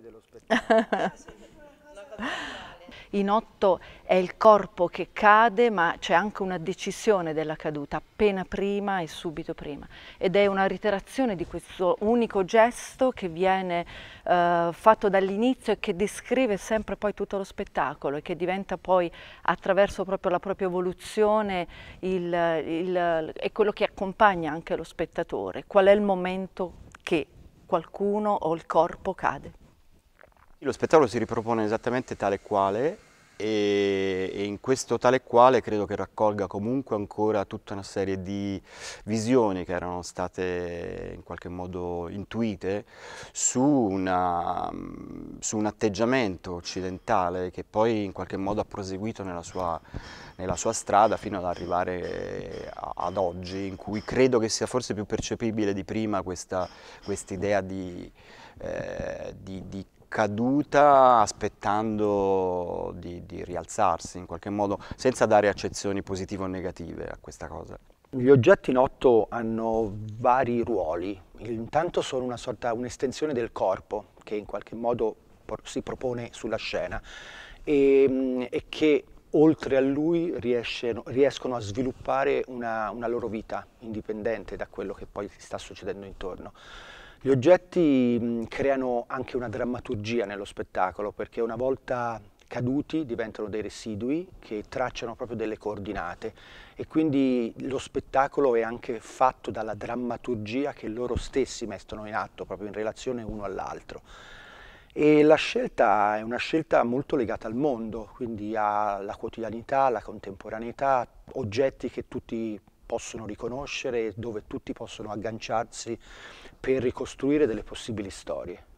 dello spettacolo. In otto è il corpo che cade, ma c'è anche una decisione della caduta, appena prima e subito prima. Ed è una reiterazione di questo unico gesto che viene eh, fatto dall'inizio e che descrive sempre poi tutto lo spettacolo e che diventa poi attraverso proprio la propria evoluzione il, il, è quello che accompagna anche lo spettatore. Qual è il momento che qualcuno o il corpo cade? Lo spettacolo si ripropone esattamente tale quale e, in questo tale quale credo che raccolga comunque ancora tutta una serie di visioni che erano state in qualche modo intuite su, una, su un atteggiamento occidentale che poi in qualche modo ha proseguito nella sua, nella sua strada fino ad arrivare ad oggi in cui credo che sia forse più percepibile di prima questa quest idea di, eh, di, di caduta aspettando di, di rialzarsi in qualche modo, senza dare accezioni positive o negative a questa cosa. Gli oggetti in otto hanno vari ruoli, intanto sono una sorta, un'estensione del corpo che in qualche modo si propone sulla scena e, e che oltre a lui riesce, riescono a sviluppare una, una loro vita indipendente da quello che poi sta succedendo intorno. Gli oggetti creano anche una drammaturgia nello spettacolo perché una volta caduti diventano dei residui che tracciano proprio delle coordinate e quindi lo spettacolo è anche fatto dalla drammaturgia che loro stessi mettono in atto proprio in relazione uno all'altro. E la scelta è una scelta molto legata al mondo, quindi alla quotidianità, alla contemporaneità, oggetti che tutti possono riconoscere e dove tutti possono agganciarsi per ricostruire delle possibili storie.